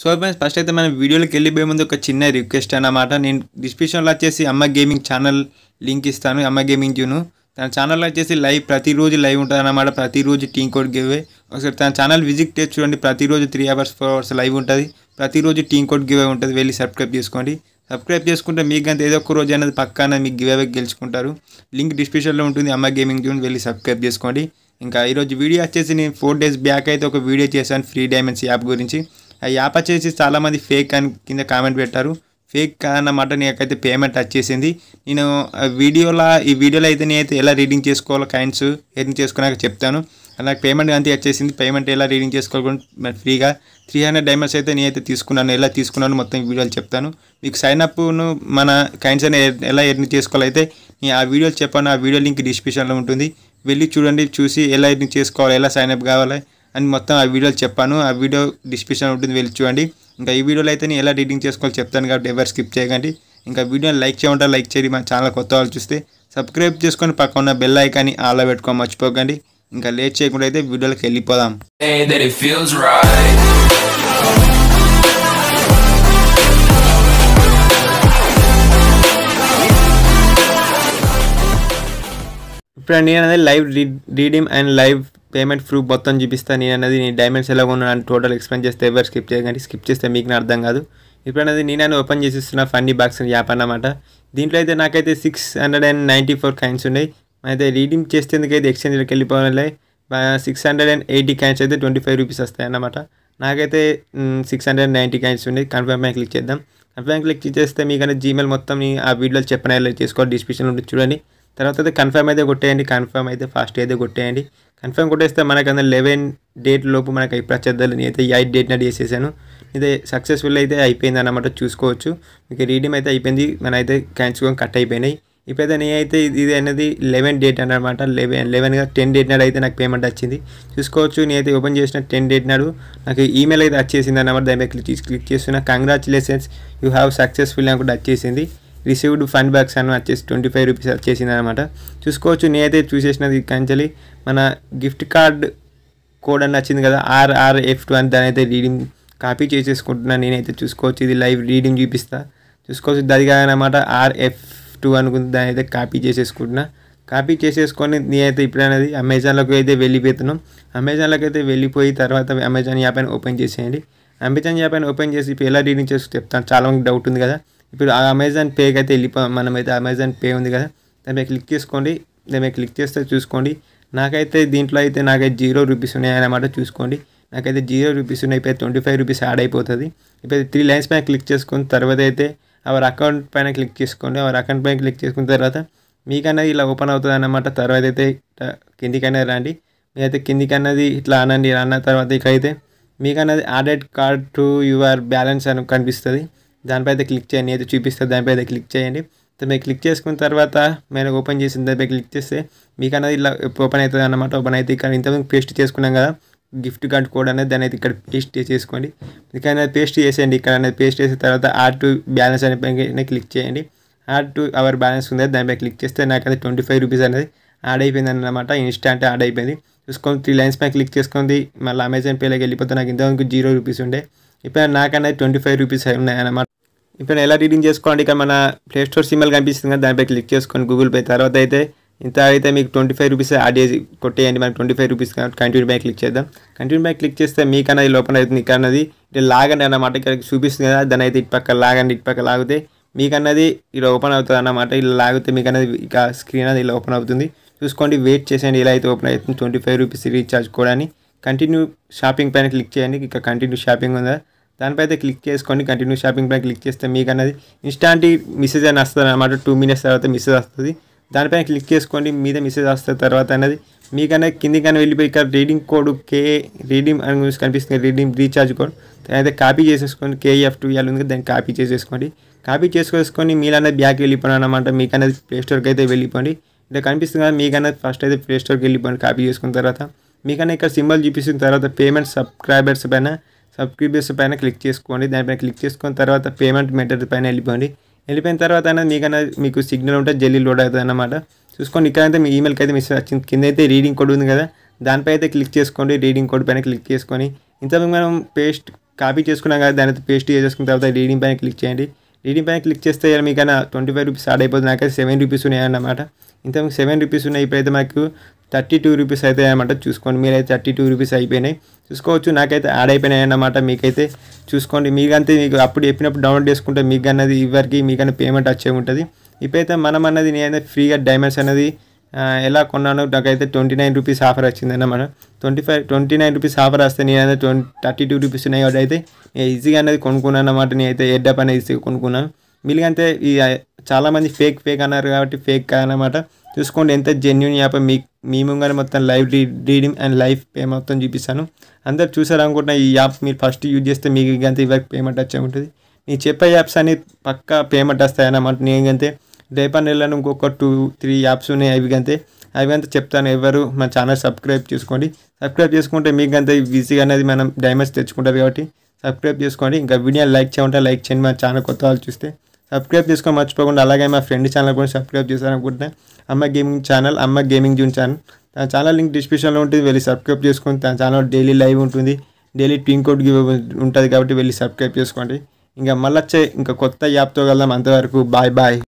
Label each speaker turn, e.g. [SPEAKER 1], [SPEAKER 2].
[SPEAKER 1] so friends first అయితే మన వీడియోలోకి వెళ్ళిపోయే ముందు ఒక చిన్న రిక్వెస్ట్ అన్నమాట నేను డిస్క్రిప్షన్లో వచ్చేసి అమ్మ గేమింగ్ ఛానల్ లింక్ ఇస్తాను అమ్మ గేమింగ్ జూను తన ఛానల్లో వచ్చేసి లైవ్ ప్రతిరోజు లైవ్ ఉంటుంది అన్నమాట ప్రతిరోజు టీం కోడ్ గివే ఒకసారి తన ఛానల్ విజిట్ చేసి చూడండి ప్రతిరోజు three hours four hours live ఉంటుంది ప్రతిరోజు టీం కోడ్ గివే ఉంటుంది వెళ్ళి సబ్స్క్రైబ్ చేసుకోండి సబ్స్క్రైబ్ చేసుకుంటే మీకు అంత ఏదో ఒక రోజు అనేది పక్కన మీకు గివే గెలుచుకుంటారు లింక్ డిస్క్రిప్షన్లో ఉంటుంది అమ్మ గేమింగ్ జూన్ వెళ్ళి సబ్స్క్రైబ్ చేసుకోండి ఇంకా ఈరోజు వీడియో వచ్చేసి నేను ఫోర్ డేస్ బ్యాక్ అయితే ఒక వీడియో చేశాను ఫ్రీ డైమండ్స్ యాప్ గురించి ఆ యాప్ వచ్చేసి చాలామంది ఫేక్ అని కింద కామెంట్ పెట్టారు ఫేక్ అన్నమాట నీకైతే పేమెంట్ వచ్చేసింది నేను వీడియోలో ఈ వీడియోలో అయితే నేనైతే ఎలా రీడింగ్ చేసుకోవాలో కైండ్స్ రీడింగ్ చేసుకున్నాక చెప్తాను నాకు పేమెంట్ అంతే వచ్చేసింది పేమెంట్ ఎలా రీడింగ్ చేసుకోవాలి ఫ్రీగా త్రీ హండ్రెడ్ డైమండ్స్ అయితే నేనైతే తీసుకున్నాను ఎలా తీసుకున్నాను మొత్తం వీడియోలు చెప్తాను మీకు సైన్ అప్ను మన కైండ్స్ అని ఎలా ఎర్నింగ్ చేసుకోవాలైతే నేను ఆ వీడియోలు చెప్పాను ఆ వీడియో లింక్ డిస్క్రిప్షన్లో ఉంటుంది వెళ్ళి చూడండి చూసి ఎలా ఎర్నింగ్ చేసుకోవాలి ఎలా సైన్ అప్ కావాలి అని మొత్తం ఆ వీడియోలు చెప్పాను ఆ వీడియో డిస్క్రిప్షన్ ఉంటుంది వెళ్ళి చూడండి ఇంకా ఈ వీడియోలో అయితే నేను ఎలా రీడింగ్ చేసుకోవాలో చెప్తాను కాబట్టి ఎవరు స్కిప్ చేయకండి ఇంకా వీడియోని లైక్ చేయమంటారు లైక్ చేయండి మా ఛానల్ కొత్త వాళ్ళు చూస్తే సబ్స్క్రైబ్ చేసుకొని పక్క ఉన్న బెల్ ఐకాన్ని ఆల్లో పెట్టుకొని మర్చిపోకండి ఇంకా లేట్ చేయకుండా అయితే వీడియోలోకి వెళ్ళిపోదాం ఇప్పుడు నేను అనేది live reading and live payment proof మొత్తం చూపిస్తాను నేను అనేది నీ డైమండ్స్ ఎలా ఉన్నాను టోటల్ ఎక్స్ప్లెయిన్ చేస్తే ఎవరు స్కిప్ చేయకండి స్కిప్ చేస్తే మీకు అర్థం కాదు ఇప్పుడు అనేది నేనైనా ఓపెన్ చేసిస్తున్న ఫన్నీ బాక్స్ యాప్ అన్నమాట దీంట్లో అయితే నాకైతే six hundred and ninety four coins ఉన్నాయి అయితే రీడీమ్ చేసేందుకైతే ఎక్స్చేంజ్కి వెళ్ళిపోవాలి six hundred and eighty coins అయితే ట్వంటీ ఫైవ్ రూపీస్ వస్తాయి అన్నమాట నాకైతే సిక్స్ హండ్రెడ్ నైంటీ కాయిన్స్ ఉన్నాయి కన్ఫర్మ్ పైన క్లిక్ చేద్దాం కన్ఫర్మ్ క్లిక్ చేస్తే మీకు అనేది జీమెయిల్ మొత్తం ఆ వీడియోలో చెప్పిన చేసుకోవాలి డిస్క్రిప్షన్లో చూడండి తర్వాత అయితే కన్ఫర్మ్ అయితే కొట్టేయండి కన్ఫర్మ్ అయితే ఫాస్ట్ అయితే కొట్టేయండి కన్ఫర్మ్ కొట్టేస్తే మనకు అందులో లెవెన్ డేట్ లోపు మనకు అయిపోయి నేనైతే ఎయిట్ డేట్ నాటి చేసేసాను ఇదే సక్సెస్ఫుల్ అయితే అయిపోయింది అనమాట చూసుకోవచ్చు మీకు రీడీమ్ అయితే అయిపోయింది మన అయితే క్యాన్సిల్ కట్ అయిపోయినాయి ఇప్పుడైతే నేనైతే ఇది అనేది లెవెన్ డేట్ అనమాట లెవెన్ లెవెన్గా టెన్ డేట్ నాడు అయితే నాకు పేమెంట్ వచ్చింది చూసుకోవచ్చు నేనైతే ఓపెన్ చేసిన టెన్ డేట్ నాడు నాకు ఈమెయిల్ అయితే వచ్చేసింది అనమాట దానిపై క్లిక్ క్లిక్ చేస్తున్నా కంగ్రాచులేషన్స్ యూ హ్యావ్ సక్సెస్ఫుల్ అని కూడా వచ్చేసింది రిసీవ్డ్ ఫండ్ బ్యాక్స్ అని వచ్చేసి ట్వంటీ ఫైవ్ రూపీస్ వచ్చేసింది అనమాట చూసుకోవచ్చు నేనైతే చూసేసినది కంచలి మన గిఫ్ట్ కార్డ్ కోడ్ అని వచ్చింది కదా ఆర్ఆర్ఎఫ్ టూ అని దాని అయితే రీడింగ్ కాపీ చేసేసుకుంటున్నాను నేనైతే చూసుకోవచ్చు ఇది లైవ్ రీడింగ్ చూపిస్తా చూసుకోవచ్చు అది కాదనమాట ఆర్ఎఫ్ టూ అనుకుంది దాని అయితే కాపీ చేసేసుకుంటున్నా కాపీ చేసేసుకొని నేనైతే ఇప్పుడు అనేది అమెజాన్లోకి అయితే వెళ్ళిపోతున్నాం అమెజాన్లోకి అయితే వెళ్ళిపోయి తర్వాత అమెజాన్ యాప్ అని ఓపెన్ చేసేయండి అమెజాన్ యాప్ అని ఓపెన్ చేసి ఇప్పుడు ఎలా రీడింగ్ చేసి చెప్తాను చాలా మంది డౌట్ ఉంది కదా ఇప్పుడు ఆ అమెజాన్ పేకి అయితే వెళ్ళిపో మనమైతే అమెజాన్ పే ఉంది కదా దాని క్లిక్ చేసుకోండి దాని క్లిక్ చేస్తే చూసుకోండి నాకైతే దీంట్లో అయితే నాకైతే జీరో రూపీస్ ఉన్నాయన్నమాట చూసుకోండి నాకైతే జీరో రూపీస్ ఉన్నాయి అయిపోయి ట్వంటీ ఫైవ్ రూపీస్ యాడ్ అయిపోతుంది ఇప్పుడు త్రీ లైన్స్ పైన క్లిక్ చేసుకున్న తర్వాత అయితే అవర్ అకౌంట్ పైన క్లిక్ చేసుకోండి అవర్ అకౌంట్ పైన క్లిక్ చేసుకున్న తర్వాత మీకన్నది ఇలా ఓపెన్ అవుతుంది అన్నమాట తర్వాత అయితే కిందికైనా రండి మీరైతే కిందికన్నది ఇట్లా అనండి అన్న తర్వాత అయితే మీకన్నది added card to your balance అని కనిపిస్తుంది దానిపై అయితే క్లిక్ చేయండి ఏదో చూపిస్తే దానిపై అయితే క్లిక్ చేయండి మీరు క్లిక్ చేసుకున్న తర్వాత మేము ఓపెన్ చేసిన దానిపై క్లిక్ చేస్తే మీకు అనేది ఇలా ఓపెన్ అవుతుంది అన్నమాట ఓపెన్ అయితే ఇక్కడ ఇంతకుముందు పేస్ట్ చేసుకున్నాం కదా గిఫ్ట్ కార్డ్ కోడ్ అనేది దాని అయితే ఇక్కడ పేస్ట్ చేసుకోండి ఇక్కడ పేస్ట్ చేసేయండి ఇక్కడ అనేది పేస్ట్ చేసిన తర్వాత ఆర్ టు బ్యాలెన్స్ అనే క్లిక్ చేయండి ఆర్ టు అవర్ బ్యాలెన్స్ ఉంది దానిపై క్లిక్ చేస్తే నాకైతే ట్వంటీ ఫైవ్ రూపీస్ అనేది యాడ్ అయిపోయింది అనమాట ఇన్స్టాంట్ యాడ్ అయిపోయింది చూసుకొని త్రీ లైన్స్ పైన క్లిక్ చేసుకుంది మళ్ళీ అమెజాన్ పేలోకి వెళ్ళిపోతే నాకు ఇంతవరకు జీరో రూపీస్ ఉండే ఇప్పుడు నాకనేది ట్వంటీ ఫైవ్ రూపీస్ ఉన్నాయన్నమాట ఇప్పుడు ఎలా రీడింగ్ చేసుకోండి ఇక మన ప్లే స్టోర్ సిమ్మల్ కనిపిస్తుంది కదా దానిపై క్లిక్ చేసుకొని గూగుల్ పే తర్వాత అయితే ఇంత అయితే మీకు ట్వంటీ ఫైవ్ రూపీస్ యాడ్ చేసి కొట్టేయండి మనకి twenty five rupees continue back click చేద్దాం కంటిన్యూ బ్యాక్ క్లిక్ చేస్తే మీకు మీకన్నది లోపల అవుతుంది ఇక్కడ అన్నది ఇది లాగండి అన్నమాట ఇక్కడ చూపిస్తుంది కదా దాని అయితే ఇటు పక్క లాగండి ఇటు పక్క లాగితే మీకన్నది ఇలా ఓపెన్ అవుతుంది అన్నమాట ఇలా లాగితే మీకు అన్నది ఇక స్క్రీన్ అనేది ఇలా ఓపెన్ అవుతుంది చూసుకోండి వెయిట్ చేసేయండి ఇలా అయితే ఓపెన్ అవుతుంది ట్వంటీ ఫైవ్ రూపీస్ రీఛార్జ్ కూడా కంటిన్యూ షాపింగ్ పైన క్లిక్ చేయండి ఇక కంటిన్యూ షాపింగ్ ఉందా దానిపై అయితే క్లిక్ చేసుకొని కంటిన్యూ షాపింగ్ పై క్లిక్ చేస్తే మీకు అన్నది ఇన్స్టాంట్ మెసేజ్ అని వస్తుంది అనమాట టూ మినిట్స్ తర్వాత మెసేజ్ వస్తుంది దానిపైన క్లిక్ చేసుకోండి మీద మెసేజ్ వస్తుంది తర్వాత అనేది కింది కానీ వెళ్ళిపోయి ఇక్కడ రీడింగ్ కోడ్ కే రీడింగ్ అని కనిపిస్తుంది రీడింగ్ రీఛార్జ్ కోడ్ అయితే కాపీ చేసేసుకోండి కేఎఫ్ టూ ఎల్ ఉంది దాన్ని కాపీ చేసేసుకోండి కాపీ చేసుకొని అనేది బ్యాక్ వెళ్ళిపోయాను అనమాట ప్లే స్టోర్కి అయితే వెళ్ళిపోండి ఇక్కడ కనిపిస్తుంది కదా మీకన్నా ఫస్ట్ అయితే ప్లే స్టోర్కి వెళ్ళిపోండి కాపీ చేసుకున్న తర్వాత మీకన్నా ఇక్కడ సింబల్ చూపిస్తున్న తర్వాత పేమెంట్ సబ్స్క్రైబర్స్ పైన సబ్స్క్రిబ్యూస్ పైన క్లిక్ చేసుకోండి దానిపైన క్లిక్ చేసుకున్న తర్వాత పేమెంట్ మెటర్ పైన వెళ్ళిపోండి వెళ్ళిపోయిన తర్వాత అయినా మీకన్నా మీకు సిగ్నల్ ఉంటే జల్లీ లోడ్ అవుతుంది అన్నమాట చూసుకోండి ఇక్కడైతే మీ ఈమెయిల్కి అయితే మిస్ వచ్చింది కింద అయితే రీడింగ్ కోడ్ ఉంది కదా దానిపై అయితే క్లిక్ చేసుకోండి రీడింగ్ కోడ్ పైన క్లిక్ చేసుకొని ఇంత మనం పేస్ట్ కాపీ చేసుకున్నాం కదా దాని పేస్ట్ చేసుకున్న తర్వాత రీడింగ్ పైన క్లిక్ చేయండి రీడింగ్ పైన క్లిక్ చేస్తే మీకైనా ట్వంటీ ఫైవ్ రూపీస్ యాడ్ అయిపోతుంది నాకైతే సెవెన్ రూపీస్ ఉన్నాయన్నమాట ఇంత సెవెన్ రూపీస్ ఉన్నాయి ఇప్పుడైతే మాకు థర్టీ టూ రూపీస్ అయితే ఏమంటే చూసుకోండి మీరైతే థర్టీ టూ రూపీస్ అయిపోయినాయి చూసుకోవచ్చు నాకైతే యాడ్ అయిపోయినాయి అన్నమాట మీకైతే చూసుకోండి మీకంతే మీకు అప్పుడు చెప్పినప్పుడు డౌన్లోడ్ చేసుకుంటే మీకు అన్నది ఇవ్వరికి మీకన్నా పేమెంట్ వచ్చే ఉంటుంది ఇప్పుడైతే మనం అన్నది నేనైతే ఫ్రీగా డైమండ్స్ అనేది ఎలా కొన్నాను నాకైతే ట్వంటీ నైన్ రూపీస్ ఆఫర్ వచ్చిందన్నమాట twenty five twenty nine rupees offer వస్తే నేనైతే ట్వంటీ థర్టీ టూ రూపీస్ ఉన్నాయి కాబట్టి అయితే నేను ఈజీగా అనేది కొనుక్కున్నాను అన్నమాట నేనైతే అయితే ఎడ్డప్ అనేది కొనుక్కున్నాను మిగిలిగంతే ఈ చాలామంది ఫేక్ ఫేక్ అన్నారు కాబట్టి ఫేక్ అన్నమాట చూసుకోండి ఎంత జెన్యున్ యాప్ మీ మీ మొత్తం live reading and live pay మొత్తం చూపిస్తాను అందరు చూసారనుకుంటున్నా ఈ యాప్ మీరు ఫస్ట్ యూజ్ చేస్తే మీకు ఇంకంత ఇవ్వక పేమెంట్ వచ్చే ఉంటుంది నేను చెప్పే యాప్స్ అన్ని పక్కా పేమెంట్ వస్తాయన్నమాట నేను ఇంకంతే రేపటి నెలలో ఇంకొక టూ త్రీ యాప్స్ ఉన్నాయి అవి అంతే అవి అంతా చెప్తాను ఎవరు మన ఛానల్ సబ్స్క్రైబ్ చేసుకోండి సబ్స్క్రైబ్ చేసుకుంటే మీకు అంతా ఈజీగా అనేది మనం డైమండ్స్ తెచ్చుకుంటారు కాబట్టి సబ్స్క్రైబ్ చేసుకోండి ఇంకా వీడియో లైక్ చేయమంటే లైక్ చేయండి మన ఛానల్ కొత్త వాళ్ళు చూస్తే సబ్స్క్రైబ్ చేసుకొని మర్చిపోకుండా అలాగే మా ఫ్రెండ్ ఛానల్ కూడా సబ్స్క్రైబ్ చేశారనుకుంటే అమ్మ గేమింగ్ ఛానల్ అమ్మ గేమింగ్ జూన్ ఛానల్ తన ఛానల్ లింక్ డిస్క్రిప్షన్లో ఉంటుంది వెళ్ళి సబ్స్క్రైబ్ చేసుకొని తన ఛానల్ డైలీ లైవ్ ఉంటుంది డైలీ పింక్ కోడ్ గివ్ ఉంటుంది కాబట్టి వెళ్ళి సబ్స్క్రైబ్ చేసుకోండి ఇంకా మళ్ళీ వచ్చే ఇంకా కొత్త యాప్తో వెళ్దాం అంతవరకు బాయ్ బాయ్